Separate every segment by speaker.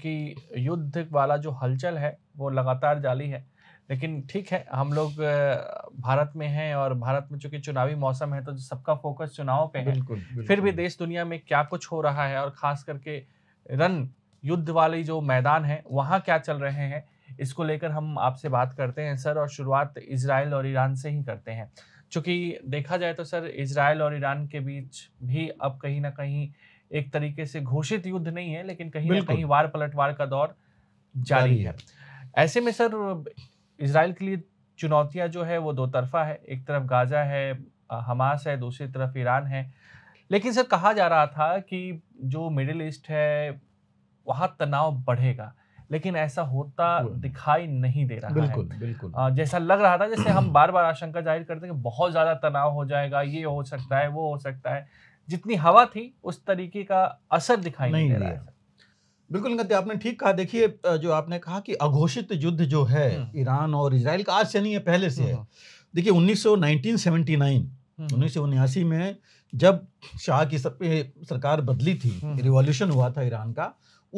Speaker 1: क्योंकि युद्ध वाला जो हलचल है वो लगातार जारी है लेकिन ठीक है हम लोग भारत में हैं और भारत में चूंकि चुनावी मौसम है तो सबका फोकस चुनाव पे है बिल्कुल, बिल्कुल। फिर भी देश दुनिया में क्या कुछ हो रहा है और खास करके रन युद्ध वाली जो मैदान है वहाँ क्या चल रहे हैं इसको लेकर हम आपसे बात करते हैं सर और शुरुआत इसराइल और ईरान से ही करते हैं चूंकि देखा जाए तो सर इसराइल और ईरान के बीच भी अब कहीं ना कहीं एक तरीके से घोषित युद्ध नहीं है लेकिन कहीं ना कहीं वार पलटवार का दौर जारी है ऐसे में सर इसराइल के लिए चुनौतियां जो है वो दो तरफा है एक तरफ गाजा है हमास है दूसरी तरफ ईरान है लेकिन सर कहा जा रहा था कि जो मिडिल ईस्ट है वहाँ तनाव बढ़ेगा लेकिन ऐसा होता दिखाई नहीं दे रहा बिल्कुल, है बिल्कुल जैसा लग रहा था जैसे हम बार बार आशंका जाहिर करते हैं कि बहुत ज़्यादा तनाव हो जाएगा ये हो सकता है वो हो सकता है जितनी हवा थी उस तरीके का असर दिखाई नहीं, नहीं दे रहा है
Speaker 2: बिल्कुल गति आपने ठीक कहा देखिए जो आपने कहा कि अघोषित युद्ध जो है हम्म। ईरान और इसराइल का आज से नहीं है पहले से है हम्म। देखिए उन्नीस सौ हम्म। उन्नीस में जब शाह की सरकार बदली थी रिवॉल्यूशन हुआ था ईरान का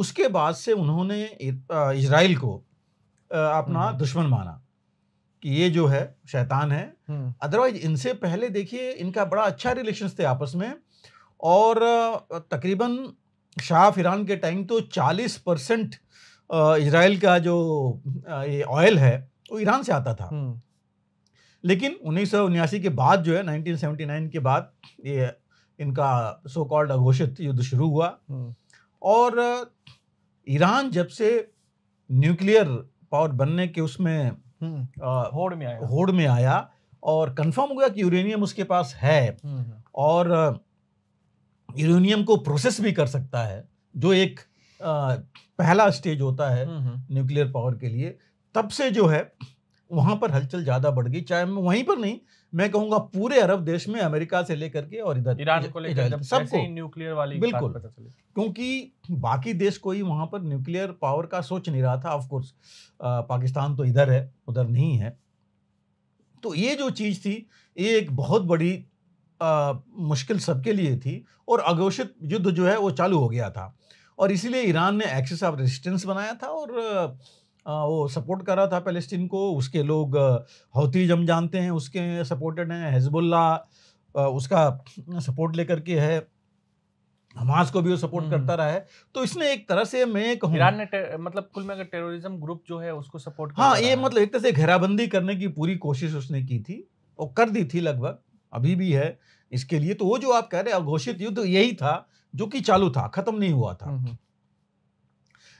Speaker 2: उसके बाद से उन्होंने इसराइल को अपना दुश्मन माना कि ये जो है शैतान है अदरवाइज इनसे पहले देखिए इनका बड़ा अच्छा रिलेशन थे आपस में और तकरीबन शाह ईरान के टाइम तो 40 परसेंट इसराइल का जो ये ऑयल है वो ईरान से आता था लेकिन उन्नीस के बाद जो है 1979 के बाद ये इनका सो कॉल्ड अघोषित युद्ध शुरू हुआ और ईरान जब से न्यूक्लियर पावर बनने के उसमें होड़ में आया होड़ में आया और कंफर्म हुआ कि यूरेनियम उसके पास है और यूरेनियम को प्रोसेस भी कर सकता है जो एक आ, पहला स्टेज होता है हम्म, हम्म। न्यूक्लियर पावर के लिए तब से जो है वहाँ पर हलचल ज़्यादा बढ़ गई चाहे वहीं पर नहीं मैं कहूँगा पूरे अरब देश में अमेरिका से लेकर के और इधर ईरान को लेकर सबको न्यूक्लियर वाली बिल्कुल क्योंकि बाकी देश कोई वहाँ पर न्यूक्लियर पावर का सोच नहीं रहा था ऑफकोर्स पाकिस्तान तो इधर है उधर नहीं है तो ये जो चीज़ थी ये एक बहुत बड़ी मुश्किल सबके लिए थी और अघोषित युद्ध जो है वो चालू हो गया था और इसीलिए ईरान ने एक्सिस ऑफ रेजिस्टेंस बनाया था और आ, वो सपोर्ट कर रहा था पैलेस्टीन को उसके लोग हौतीज जम जानते हैं उसके सपोर्टेड हैं हिजबुल्ला उसका सपोर्ट लेकर के है हमास को भी वो सपोर्ट हम्म। करता रहा है
Speaker 1: तो इसने एक तरह से मैं कहूँ ईरान ने मतलब कुल में अगर टेररिज्म ग्रुप जो है उसको सपोर्ट हाँ ये
Speaker 2: मतलब एक तरह से घेराबंदी करने की पूरी कोशिश उसने की थी और कर दी थी लगभग अभी भी है इसके लिए तो वो जो आप कह रहे हैं अघोषित युद्ध यही था जो कि चालू था खत्म नहीं हुआ था हम्म, हम्म।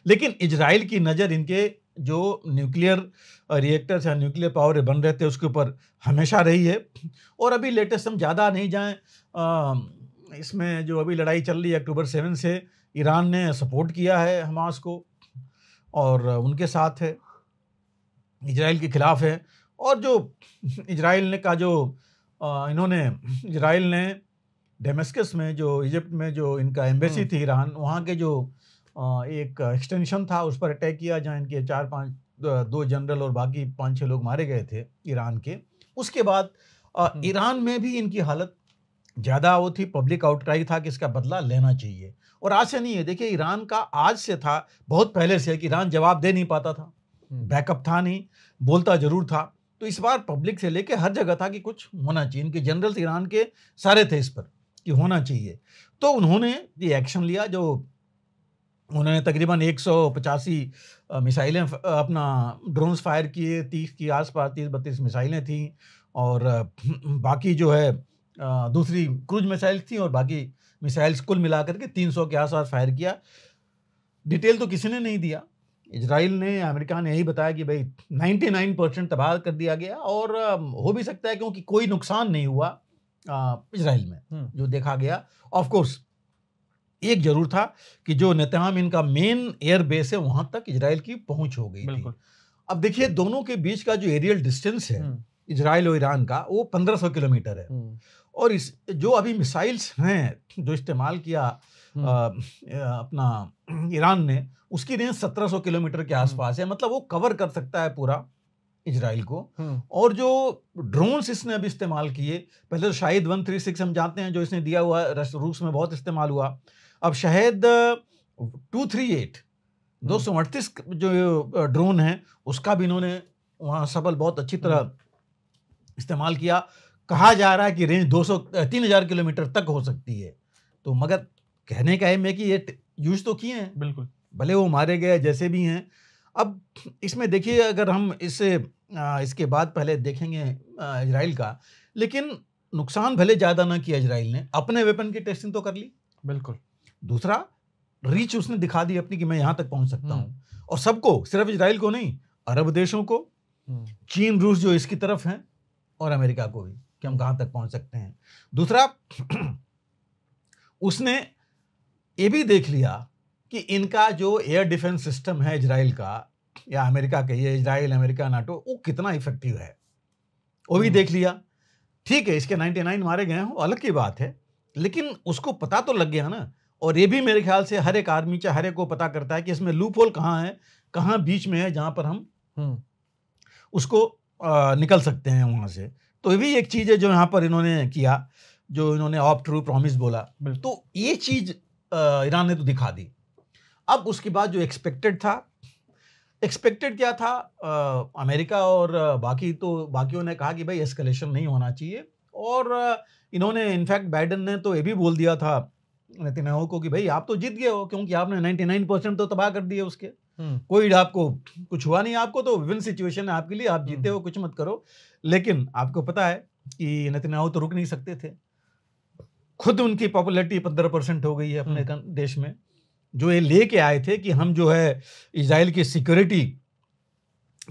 Speaker 2: लेकिन इसराइल की नज़र इनके जो न्यूक्लियर रिएक्टर्स या न्यूक्लियर पावर बन रहे थे उसके ऊपर हमेशा रही है और अभी लेटेस्ट हम ज़्यादा नहीं जाएँ इसमें जो अभी लड़ाई चल रही है अक्टूबर सेवन से ईरान ने सपोर्ट किया है हमास को और उनके साथ है इसराइल के खिलाफ है और जो इसराइल ने का जो इन्होंने इसराइल ने डेमस्कस में जो इजिप्ट में जो इनका एम्बेसी हम्म। थी ईरान वहाँ के जो एक एक्सटेंशन था उस पर अटैक किया जहाँ इनके चार पाँच दो जनरल और बाकी पाँच छः लोग मारे गए थे ईरान के उसके बाद हम्म। ईरान में भी इनकी हालत ज़्यादा वो थी पब्लिक आउटक्राई था कि इसका बदला लेना चाहिए और आज से नहीं है देखिए ईरान का आज से था बहुत पहले से कि ईरान जवाब दे नहीं पाता था हम्म। बैकअप था नहीं बोलता ज़रूर था तो इस बार पब्लिक से लेके हर जगह था कि कुछ होना चाहिए इनके जनरल ईरान के सारे थे इस पर कि होना चाहिए तो उन्होंने ये एक्शन लिया जो उन्होंने तकरीबन एक सौ पचासी मिसाइलें अपना ड्रोन्स फायर किए तीस के आसपास तीस बत्तीस मिसाइलें थीं और बाकी जो है दूसरी क्रूज मिसाइल्स थी और बाकी मिसाइल्स कुल मिलाकर के 300 के आसपास फायर किया डिटेल तो किसी ने नहीं दिया इसराइल ने अमेरिका ने यही बताया कि भाई 99 परसेंट तबाह कर दिया गया और हो भी सकता है क्योंकि कोई नुकसान नहीं हुआ इसराइल में जो देखा गया ऑफकोर्स एक जरूर था कि जो नेतहाम इनका मेन एयर बेस है वहां तक इसराइल की पहुंच हो गई बिल्कुल अब देखिए दोनों के बीच का जो एरियल डिस्टेंस है इसराइल और ईरान का वो सौ किलोमीटर है और इस जो अभी मिसाइल्स हैं जो इस्तेमाल किया आ, हम्म। अपना ईरान ने उसकी रेंज 1700 किलोमीटर के हम्म। आसपास है मतलब वो कवर कर सकता है पूरा इसराइल को हम्म। और जो ड्रोन्स इसने अभी इस्तेमाल किए पहले तो शाहिद वन थ्री सिक्स हम जानते हैं जो इसने दिया हुआ रूस में बहुत इस्तेमाल हुआ अब शहद टू थ्री एट दो सौ अड़तीस जो ड्रोन है उसका भी इन्होंने वहाँ सबल बहुत अच्छी तरह इस्तेमाल किया कहा जा रहा है कि रेंज 200 सौ किलोमीटर तक हो सकती है तो मगर कहने का है मैं कि ये यूज तो किए हैं बिल्कुल भले वो मारे गए जैसे भी हैं अब इसमें देखिए अगर हम इसे इसके बाद पहले देखेंगे इसराइल का लेकिन नुकसान भले ज़्यादा ना किया इसराइल ने अपने वेपन की टेस्टिंग तो कर ली बिल्कुल दूसरा रीच उसने दिखा दी अपनी कि मैं यहाँ तक पहुँच सकता हूँ हम्म। और सबको सिर्फ इसराइल को नहीं अरब देशों को हम्म। चीन रूस जो इसकी तरफ हैं और अमेरिका को भी कि हम कहाँ तक पहुँच सकते हैं दूसरा उसने ये भी देख लिया कि इनका जो एयर डिफेंस सिस्टम है इसराइल का या अमेरिका कहिए इसराइल अमेरिका नाटो वो कितना इफेक्टिव है वो भी हम्म। देख लिया ठीक है इसके 99 मारे गए वो अलग की बात है लेकिन उसको पता तो लग गया ना और ये भी मेरे ख्याल से हर एक आर्मी चाहे हर एक को पता करता है कि इसमें लूप होल कहाँ है कहाँ बीच में है जहाँ पर हम हम्म। उसको निकल सकते हैं वहाँ से तो ये भी एक चीज़ है जो यहाँ पर इन्होंने किया जो इन्होंने ऑफ ट्रू प्रॉमिस बोला तो ये चीज़ ईरान ने तो दिखा दी अब उसके बाद जो एक्सपेक्टेड था एक्सपेक्टेड क्या था आ, अमेरिका और बाकी तो बाकियों ने कहा कि भाई एस्केलेशन नहीं होना चाहिए और इन्होंने इनफैक्ट बाइडन ने तो ये भी बोल दिया था नितिन को कि भाई आप तो जीत गए हो क्योंकि आपने 99 परसेंट तो तबाह कर दिए उसके हम्म। कोई आपको कुछ हुआ नहीं आपको तो विभिन्न सिचुएशन है आपके लिए आप जीते हम्म। हो कुछ मत करो लेकिन आपको पता है कि नतन्याहू तो रुक नहीं सकते थे खुद उनकी पॉपुलरिटी पंद्रह परसेंट हो गई है अपने हम्म। देश में जो ये लेके आए थे कि हम जो है इसराइल की सिक्योरिटी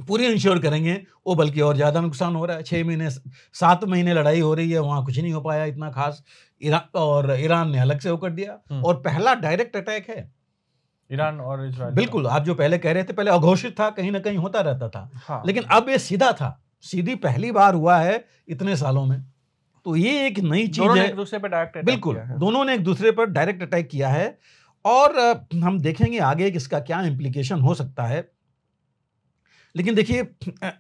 Speaker 2: पूरी इंश्योर करेंगे वो बल्कि और ज़्यादा नुकसान हो रहा है छः महीने सात महीने लड़ाई हो रही है वहाँ कुछ नहीं हो पाया इतना खास ईरान और ईरान ने अलग से वो कर दिया और पहला डायरेक्ट अटैक है ईरान और इसराइल बिल्कुल आप जो पहले कह रहे थे पहले अघोषित था कहीं ना कहीं होता रहता था हाँ। लेकिन अब ये सीधा था सीधी पहली बार हुआ है इतने सालों में तो ये एक नई चीज है एक दूसरे
Speaker 1: पर डायरेक्ट बिल्कुल
Speaker 2: दोनों ने एक दूसरे पर डायरेक्ट अटैक किया है और हम देखेंगे आगे कि इसका क्या इम्प्लीकेशन हो सकता है लेकिन देखिए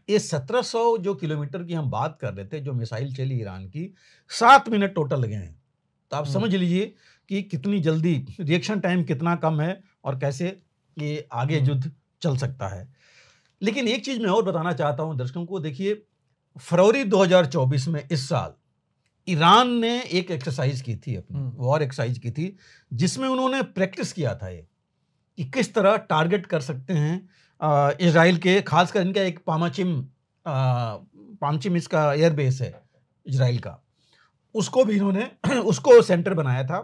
Speaker 2: ये 1700 जो किलोमीटर की हम बात कर रहे थे जो मिसाइल चली ईरान की सात मिनट टोटल लगे हैं तो आप हम्म। समझ लीजिए कि कितनी जल्दी रिएक्शन टाइम कितना कम है और कैसे ये आगे हम्म। युद्ध चल सकता है लेकिन एक चीज़ मैं और बताना चाहता हूं दर्शकों को देखिए फरवरी 2024 में इस साल ईरान ने एक एक्सरसाइज की थी अपनी वॉर हम्म। एक्सरसाइज की थी जिसमें उन्होंने प्रैक्टिस किया था ये कि किस तरह टारगेट कर सकते हैं इसराइल के खासकर इनका एक पामाचिम पामचिम इसका एयरबेस है इसराइल का उसको भी इन्होंने उसको सेंटर बनाया था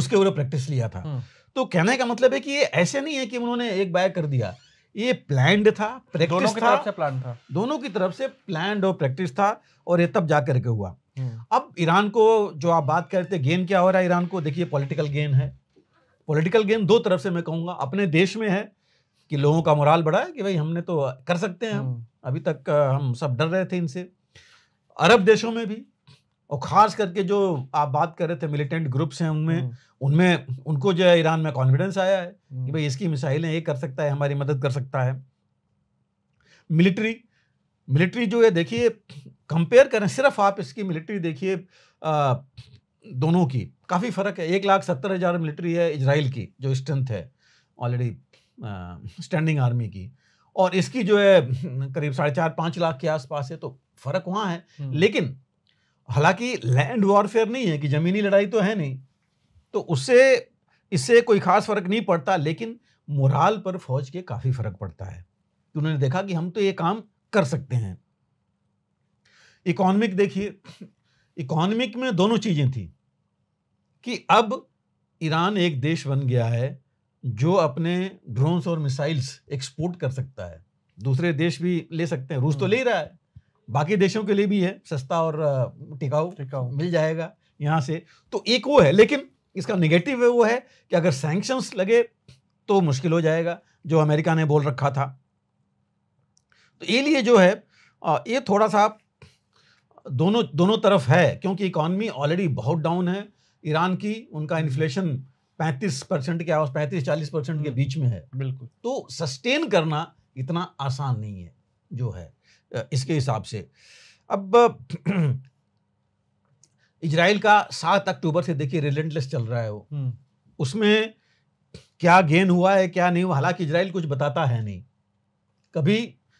Speaker 2: उसके ऊपर प्रैक्टिस लिया था हम्म। तो कहने का मतलब है कि ये ऐसे नहीं है कि उन्होंने एक बाय कर दिया ये प्लैंड था प्रैक्टिस दोनों की था, तरफ से प्लान था दोनों की तरफ से प्लान और प्रैक्टिस था और ये तब जा करके हुआ हम्म। अब ईरान को जो आप बात करते गेन क्या हो रहा है ईरान को देखिए पॉलिटिकल गेन है पॉलिटिकल गेन दो तरफ से मैं कहूँगा अपने देश में है कि लोगों का मोराल बढ़ा है कि भाई हमने तो कर सकते हैं हम हम्म। अभी तक हम सब डर रहे थे इनसे अरब देशों में भी और खास करके जो आप बात कर रहे थे मिलिटेंट ग्रुप्स हैं उनमें हम्म। उनमें उनको जो है ईरान में कॉन्फिडेंस आया है कि हम्म। भाई इसकी मिसाइलें ये कर सकता है हमारी मदद कर सकता है मिलिट्री मिलिट्री जो है देखिए कंपेयर करें सिर्फ आप इसकी मिलिट्री देखिए दोनों की काफ़ी फ़र्क है एक लाख सत्तर हज़ार मिलिट्री है इसराइल की जो स्ट्रेंथ है ऑलरेडी स्टैंडिंग आर्मी की और इसकी जो है करीब साढ़े चार पाँच लाख के आसपास है तो फ़र्क वहाँ है हम्म। लेकिन हालांकि लैंड वॉरफेयर नहीं है कि ज़मीनी लड़ाई तो है नहीं तो उससे इससे कोई खास फर्क नहीं पड़ता लेकिन मोराल पर फौज के काफ़ी फर्क पड़ता है उन्होंने देखा कि हम तो ये काम कर सकते हैं इकोनॉमिक देखिए इकोनॉमिक में दोनों चीज़ें थी कि अब ईरान एक देश बन गया है जो अपने ड्रोन्स और मिसाइल्स एक्सपोर्ट कर सकता है दूसरे देश भी ले सकते हैं रूस तो हम्म। ले रहा है बाकी देशों के लिए भी है सस्ता और टिकाऊ टिकाऊ मिल जाएगा यहाँ से तो एक वो है लेकिन इसका नेगेटिव वो है कि अगर सैंक्शंस लगे तो मुश्किल हो जाएगा जो अमेरिका ने बोल रखा था तो ये लिए जो है ये थोड़ा सा दोनों दोनों तरफ है क्योंकि इकॉनमी ऑलरेडी बहुत डाउन है ईरान की उनका इन्फ्लेशन हम्म। 35 परसेंट के आवास 35 40 परसेंट के हम्म। बीच में है बिल्कुल तो सस्टेन करना इतना आसान नहीं है जो है इसके हिसाब से अब इसराइल का सात अक्टूबर से देखिए रिलेंटलेस चल रहा है वो हम्म। उसमें क्या गेन हुआ है क्या नहीं हुआ हालांकि इसराइल कुछ बताता है नहीं कभी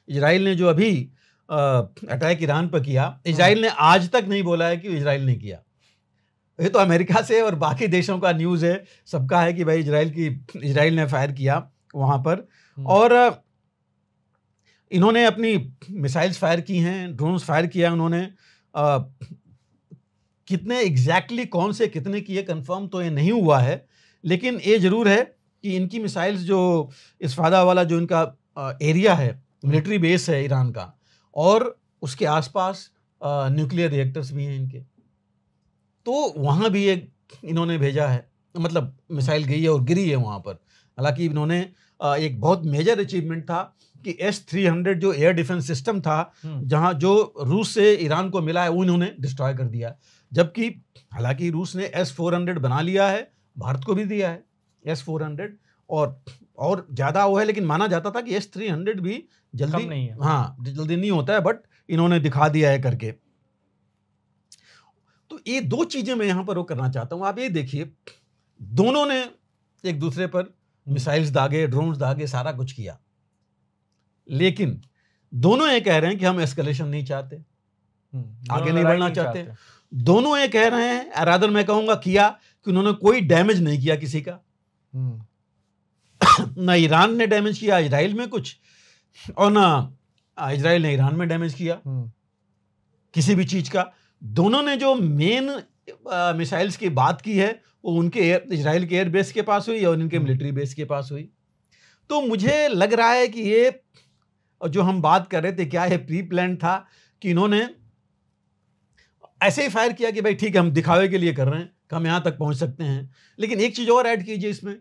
Speaker 2: इसराइल ने जो अभी अटैक ईरान पर किया हाँ। इसराइल ने आज तक नहीं बोला है कि इसराइल ने किया ये तो अमेरिका से और बाकी देशों का न्यूज़ है सबका है कि भाई इसराइल की इसराइल ने फायर किया वहाँ पर हम्म। और इन्होंने अपनी मिसाइल्स फायर की हैं ड्रोन्स फायर किया उन्होंने आ, कितने एग्जैक्टली exactly कौन से कितने किए कंफर्म तो ये नहीं हुआ है लेकिन ये ज़रूर है कि इनकी मिसाइल्स जो इस फादा वाला जो इनका एरिया है मिलिट्री बेस है ईरान का और उसके आसपास न्यूक्लियर रिएक्टर्स भी हैं इनके तो वहाँ भी एक इन्होंने भेजा है मतलब मिसाइल गई है और गिरी है वहाँ पर हालांकि इन्होंने एक बहुत मेजर अचीवमेंट था कि एस थ्री हंड्रेड जो एयर डिफेंस सिस्टम था हम्म। जहां जो रूस से ईरान को मिला है वो इन्होंने डिस्ट्रॉय कर दिया जबकि हालांकि रूस ने एस फोर हंड्रेड बना लिया है भारत को भी दिया है एस फोर हंड्रेड और और ज़्यादा वो है लेकिन माना जाता था कि एस थ्री हंड्रेड भी जल्दी नहीं है हाँ जल्दी नहीं होता है बट इन्होंने दिखा दिया है करके तो ये दो चीज़ें मैं यहाँ पर वो करना चाहता हूँ आप ये देखिए दोनों ने एक दूसरे पर मिसाइल्स हम्म। दागे ड्रोन्स दागे सारा कुछ किया लेकिन दोनों ये कह रहे हैं कि हम एस्केलेशन नहीं चाहते हम्म, आगे नहीं बढ़ना चाहते, दोनों ये कह रहे हैं रादर मैं कहूंगा किया कि उन्होंने कोई डैमेज नहीं किया किसी का हम्म। ना ईरान ने डैमेज किया इसराइल में कुछ और ना इसराइल ने ईरान में डैमेज किया हम्म। किसी भी चीज का दोनों ने जो मेन मिसाइल्स की बात की है वो उनके इसराइल के एयरबेस के पास हुई और इनके मिलिट्री बेस के पास हुई तो मुझे लग रहा है कि ये और जो हम बात कर रहे थे क्या है प्री प्लान था कि इन्होंने ऐसे ही फायर किया कि भाई ठीक है हम दिखावे के लिए कर रहे हैं कि हम यहाँ तक पहुँच सकते हैं लेकिन एक चीज़ और ऐड कीजिए इसमें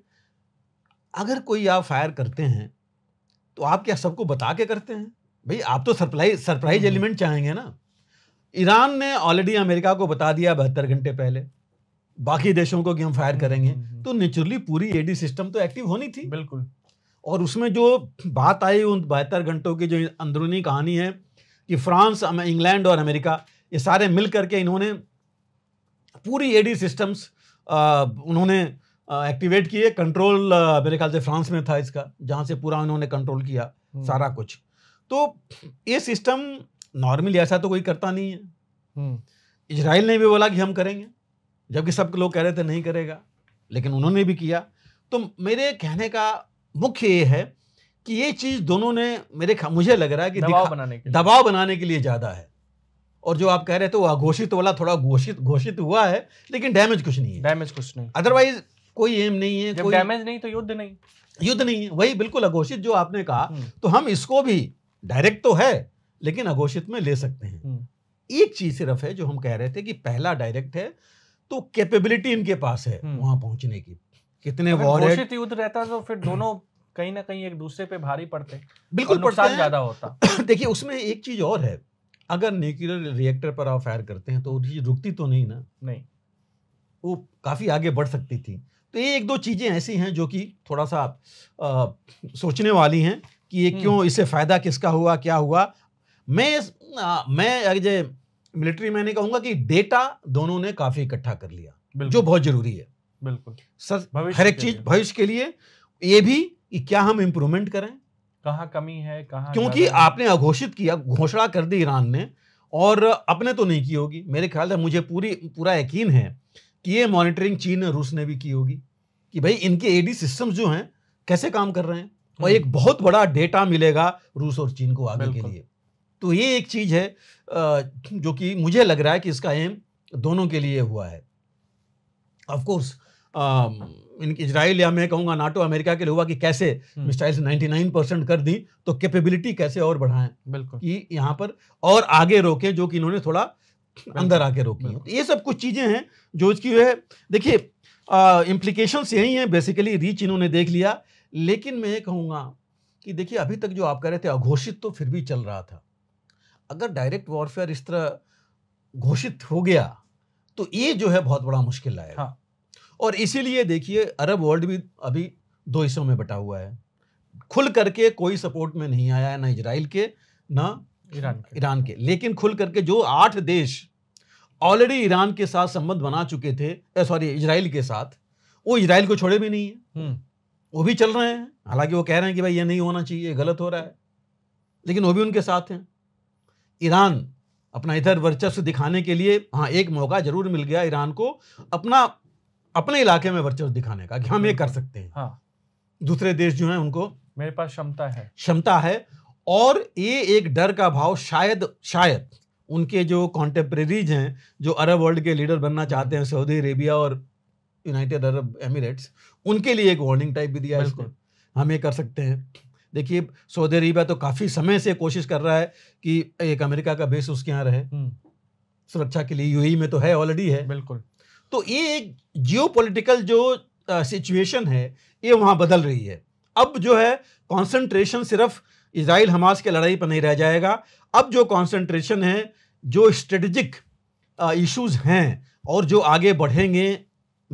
Speaker 2: अगर कोई आप फायर करते हैं तो आप क्या सबको बता के करते हैं भाई आप तो सरप्राइज सरप्राइज एलिमेंट चाहेंगे ना ईरान ने ऑलरेडी अमेरिका को बता दिया बहत्तर घंटे पहले बाकी देशों को कि हम फायर हम्म, करेंगे हम्म, हम्म। तो नेचुरली पूरी एडी सिस्टम तो एक्टिव होनी थी बिल्कुल और उसमें जो बात आई उन बहत्तर घंटों की जो अंदरूनी कहानी है कि फ्रांस इंग्लैंड और अमेरिका ये सारे मिल करके इन्होंने पूरी एडी सिस्टम्स उन्होंने एक्टिवेट किए कंट्रोल मेरे ख्याल से फ्रांस में था इसका जहाँ से पूरा उन्होंने कंट्रोल किया हम्म। सारा कुछ तो ये सिस्टम नॉर्मली ऐसा तो कोई करता नहीं है इसराइल हम्म। ने भी बोला कि हम करेंगे जबकि सब लोग कह रहे थे नहीं करेगा लेकिन उन्होंने भी किया तो मेरे कहने का मुख्य ये है कि ये चीज दोनों ने मेरे मुझे लग रहा है कि दबाव बनाने के दबाव बनाने के लिए ज्यादा है और जो आप कह रहे थे वो अघोषित वाला थोड़ा घोषित घोषित हुआ है लेकिन डैमेज कुछ नहीं है डैमेज कुछ नहीं अदरवाइज कोई एम नहीं है कोई डैमेज नहीं तो युद्ध नहीं युद्ध नहीं है वही बिल्कुल अघोषित जो आपने कहा हम्म। तो हम इसको भी डायरेक्ट तो है लेकिन अघोषित में ले सकते हैं
Speaker 1: हम्म।
Speaker 2: एक चीज सिर्फ है जो हम कह रहे थे कि पहला डायरेक्ट है तो कैपेबिलिटी इनके पास है हम्म। वहां पहुंचने की कितने वॉर है घोषित
Speaker 1: युद्ध रहता तो फिर दोनों कहीं ना कहीं एक दूसरे पे भारी पड़ते
Speaker 2: बिल्कुल पड़ता ज्यादा होता देखिए उसमें एक चीज और है अगर न्यूक्लियर रिएक्टर पर आप फायर करते हैं तो चीज रुकती तो नहीं ना नहीं वो काफ़ी आगे बढ़ सकती थी तो ये एक दो चीज़ें ऐसी हैं जो कि थोड़ा सा आ, सोचने वाली हैं कि ये हम्म। क्यों इससे फ़ायदा किसका हुआ क्या हुआ मैं आ, मैं अगर मिलिट्री मैंने कहूंगा कि डेटा दोनों ने काफ़ी इकट्ठा कर लिया जो बहुत ज़रूरी है बिल्कुल सर हर एक चीज भविष्य के लिए ये भी कि क्या हम इम्प्रूवमेंट करें
Speaker 1: कहा कमी है कहा क्योंकि
Speaker 2: आपने अघोषित किया घोषणा कर दी ईरान ने और अपने तो नहीं की होगी मेरे ख्याल से मुझे पूरी पूरा यकीन है कि ये मॉनिटरिंग चीन रूस ने भी की होगी कि भाई इनके एडी सिस्टम जो हैं कैसे काम कर रहे हैं और हम्म। एक बहुत बड़ा डेटा मिलेगा रूस और चीन को आगे के लिए तो ये एक चीज़ है जो कि मुझे लग रहा है कि इसका एम दोनों के लिए हुआ है ऑफकोर्स इजराइल um, या मैं कहूँगा नाटो अमेरिका के लिए हुआ कि कैसे मिसाइल्स 99 परसेंट कर दी तो कैपेबिलिटी कैसे और बढ़ाएं बिल्कुल कि यहाँ पर और आगे रोके जो कि इन्होंने थोड़ा अंदर आके रोकी हैं तो ये सब कुछ चीज़ें हैं जो कि है देखिए इम्प्लीकेशंस यही हैं बेसिकली रीच इन्होंने देख लिया लेकिन मैं ये कहूँगा कि देखिए अभी तक जो आप कह रहे थे अघोषित तो फिर भी चल रहा था अगर डायरेक्ट वॉरफेयर इस तरह घोषित हो गया तो ये जो है बहुत बड़ा मुश्किल है हाँ। और इसीलिए देखिए अरब वर्ल्ड भी अभी दो हिस्सों में बटा हुआ है खुल करके कोई सपोर्ट में नहीं आया है ना इसराइल के ना ईरान के ईरान के लेकिन खुल करके जो आठ देश ऑलरेडी ईरान के साथ संबंध बना चुके थे सॉरी इसराइल के साथ वो इसराइल को छोड़े भी नहीं है हम्म। वो भी चल रहे हैं हालांकि वो कह रहे हैं कि भाई ये नहीं होना चाहिए गलत हो रहा है लेकिन वो भी उनके साथ हैं ईरान अपना इधर वर्चस्व दिखाने के लिए हाँ एक मौका जरूर मिल गया ईरान को अपना अपने इलाके में वर्चस्व दिखाने का कि हम ये कर सकते हैं हाँ। दूसरे देश जो हैं उनको
Speaker 1: मेरे पास क्षमता है
Speaker 2: क्षमता है और ये एक डर का भाव शायद शायद उनके जो कॉन्टेम्प्रेरीज हैं जो अरब वर्ल्ड के लीडर बनना चाहते हैं सऊदी अरेबिया और यूनाइटेड अरब एमिरेट्स उनके लिए एक वार्निंग टाइप भी दिया है इसको हम ये कर सकते हैं देखिए सऊदी अरेबिया तो काफ़ी समय से कोशिश कर रहा है कि एक अमेरिका का बेस उसके यहाँ रहे हम्म। सुरक्षा के लिए यू में तो है ऑलरेडी है बिल्कुल तो ये एक जियो जो सिचुएशन है ये वहाँ बदल रही है अब जो है कॉन्सेंट्रेशन सिर्फ इसराइल हमास के लड़ाई पर नहीं रह जाएगा अब जो कॉन्सेंट्रेशन है जो स्ट्रेटजिक इश्यूज हैं और जो आगे बढ़ेंगे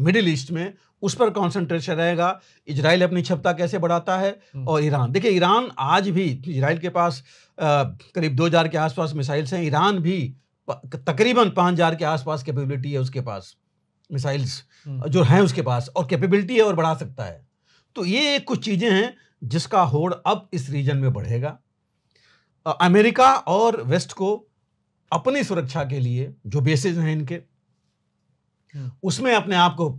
Speaker 2: मिडिल ईस्ट में उस पर कॉन्सेंट्रेशन रहेगा इजराइल अपनी क्षमता कैसे बढ़ाता है हम्म। और ईरान देखिए ईरान आज भी इजराइल के पास करीब दो हज़ार के आसपास मिसाइल्स हैं ईरान भी तकरीबन पाँच हज़ार के आसपास कैपेबिलिटी है उसके पास मिसाइल्स हम्म। जो हैं उसके पास और कैपेबिलिटी है और बढ़ा सकता है तो ये कुछ चीज़ें हैं जिसका होड़ अब इस रीजन में बढ़ेगा अमेरिका और वेस्ट को अपनी सुरक्षा के लिए जो बेसिस हैं इनके हम्म। उसमें अपने आप को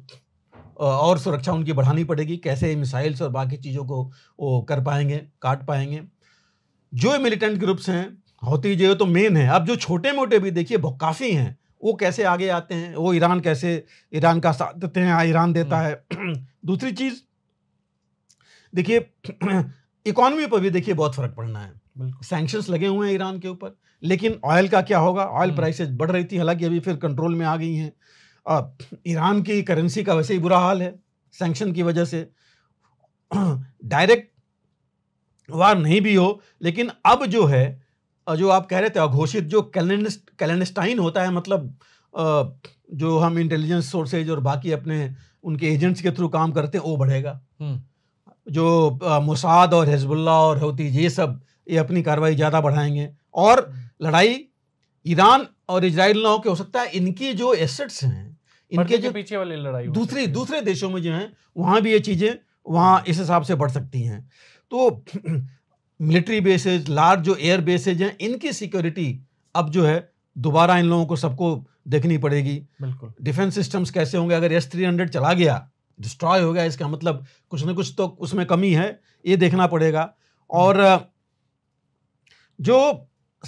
Speaker 2: और सुरक्षा उनकी बढ़ानी पड़ेगी कैसे मिसाइल्स और बाकी चीज़ों को वो कर पाएंगे काट पाएंगे जो मिलिटेंट ग्रुप्स हैं होती जो तो मेन है अब जो छोटे मोटे भी देखिए काफ़ी हैं वो कैसे आगे आते हैं वो ईरान कैसे ईरान का साथ देते हैं ईरान देता हम्म। है दूसरी चीज़ देखिए इकोनॉमी पर भी देखिए बहुत फ़र्क पड़ना है सैंक्शंस लगे हुए हैं ईरान के ऊपर लेकिन ऑयल का क्या होगा ऑयल प्राइसेस हम्म। बढ़ रही थी हालांकि अभी फिर कंट्रोल में आ गई हैं ईरान की करेंसी का वैसे ही बुरा हाल है सैंक्शन की वजह से डायरेक्ट वार नहीं भी हो लेकिन अब जो है जो आप कह रहे थे अघोषित जो कैलेंडस्ट कैलेंडस्टाइन होता है मतलब जो हम इंटेलिजेंस सोर्सेज और बाकी अपने उनके एजेंट्स के थ्रू काम करते हैं वो बढ़ेगा हम्म। जो मुसाद और हिजबुल्ला और होती ये सब ये अपनी कार्रवाई ज़्यादा बढ़ाएंगे और हम्म। लड़ाई ईरान और इसराइल ना हो के हो सकता है इनकी जो एसेट्स हैं इनके जो पीछे वाली लड़ाई दूसरे दूसरे देशों में जो है वहां भी ये चीज़ें वहां इस हिसाब से बढ़ सकती हैं तो मिलिट्री बेसेज लार्ज जो एयर बेसेज हैं इनकी सिक्योरिटी अब जो है दोबारा इन लोगों को सबको देखनी पड़ेगी बिल्कुल डिफेंस सिस्टम्स कैसे होंगे अगर एस थ्री हंड्रेड चला गया डिस्ट्रॉय हो गया इसका मतलब कुछ ना कुछ तो उसमें कमी है ये देखना पड़ेगा और हम्म। जो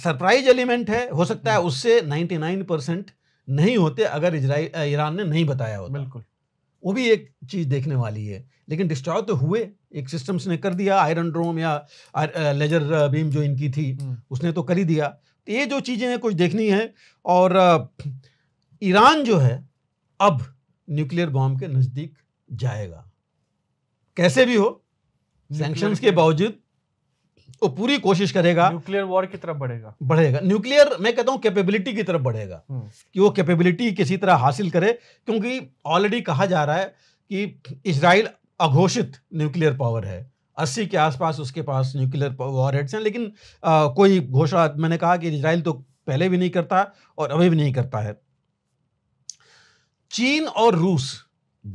Speaker 2: सरप्राइज एलिमेंट है हो सकता है हम्म। उससे नाइन परसेंट नहीं होते अगर इसराइल ईरान ने नहीं बताया होता बिल्कुल वो भी एक चीज़ देखने वाली है लेकिन डिस्ट्रॉय तो हुए एक सिस्टम्स ने कर दिया आयरन ड्रोम या लेजर बीम जो इनकी थी हम्म। उसने तो कर ही दिया तो ये जो चीज़ें हैं कुछ देखनी है और ईरान जो है अब न्यूक्लियर बॉम्ब के नज़दीक जाएगा कैसे भी हो सेंक्शंस के बावजूद वो पूरी कोशिश करेगा न्यूक्लियर वॉर की तरफ बढ़ेगा बढ़ेगा न्यूक्लियर मैं कहता हूँ कैपेबिलिटी की तरफ बढ़ेगा हम्म। कि वो कैपेबिलिटी किसी तरह हासिल करे क्योंकि ऑलरेडी कहा जा रहा है कि इसराइल अघोषित न्यूक्लियर पावर है अस्सी के आसपास उसके पास न्यूक्लियर वॉर हेड्स हैं लेकिन आ, कोई घोषणा मैंने कहा कि इसराइल तो पहले भी नहीं करता और अभी भी नहीं करता है चीन और रूस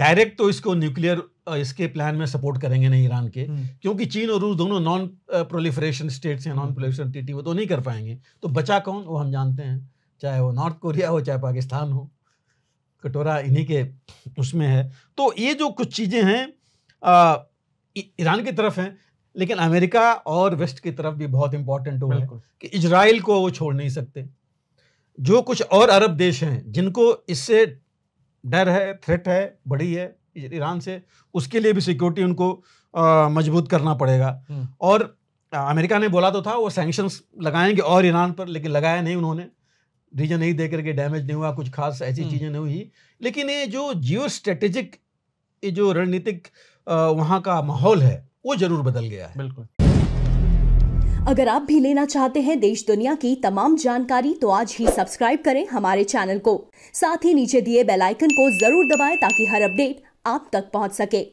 Speaker 2: डायरेक्ट तो इसको न्यूक्लियर इसके प्लान में सपोर्ट करेंगे नहीं ईरान के हम्म। क्योंकि चीन और रूस दोनों नॉन प्रोलिफरेशन स्टेट्स हैं नॉन प्रोलिफरेशन टीटी वो तो नहीं कर पाएंगे तो बचा कौन वो हम जानते हैं चाहे वो नॉर्थ कोरिया हो चाहे पाकिस्तान हो कटोरा इन्हीं के उसमें है तो ये जो कुछ चीज़ें हैं ईरान की तरफ हैं लेकिन अमेरिका और वेस्ट की तरफ भी बहुत इंपॉर्टेंट हो कि इजराइल को वो छोड़ नहीं सकते जो कुछ और अरब देश हैं जिनको इससे डर है थ्रेट है बड़ी है ईरान से उसके लिए भी सिक्योरिटी उनको मजबूत करना पड़ेगा हम्म। और अमेरिका ने बोला तो था वो सैंक्शंस लगाएंगे और ईरान पर लेकिन लगाया नहीं उन्होंने रीजन नहीं दे करके डैमेज नहीं हुआ कुछ खास ऐसी हम्म। चीज़ें नहीं हुई लेकिन ये जो जियो स्ट्रेटेजिक ये जो रणनीतिक वहाँ का माहौल है वो जरूर बदल गया है बिल्कुल
Speaker 1: अगर आप भी लेना चाहते हैं देश दुनिया की तमाम जानकारी तो आज ही सब्सक्राइब करें हमारे चैनल को साथ ही नीचे दिए बेल आइकन को जरूर दबाएं ताकि हर अपडेट आप तक पहुंच सके